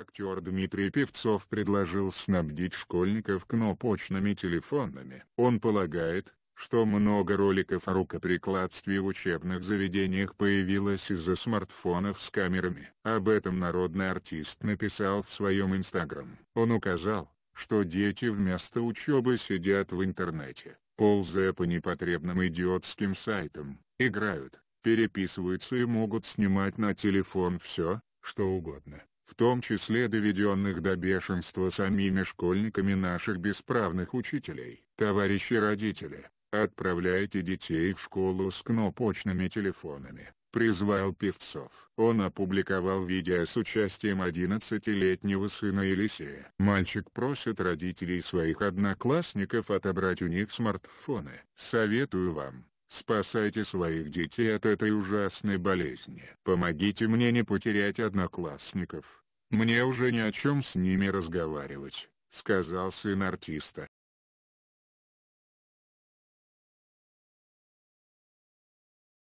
Актер Дмитрий Певцов предложил снабдить школьников кнопочными телефонами. Он полагает, что много роликов о рукоприкладстве в учебных заведениях появилось из-за смартфонов с камерами. Об этом народный артист написал в своем инстаграм. Он указал, что дети вместо учебы сидят в интернете, ползая по непотребным идиотским сайтам, играют, переписываются и могут снимать на телефон все, что угодно в том числе доведенных до бешенства самими школьниками наших бесправных учителей. Товарищи родители, отправляйте детей в школу с кнопочными телефонами, призвал Певцов. Он опубликовал видео с участием 11-летнего сына Елисея. Мальчик просит родителей своих одноклассников отобрать у них смартфоны. Советую вам, Спасайте своих детей от этой ужасной болезни. Помогите мне не потерять одноклассников. Мне уже ни о чем с ними разговаривать», — сказал сын артиста.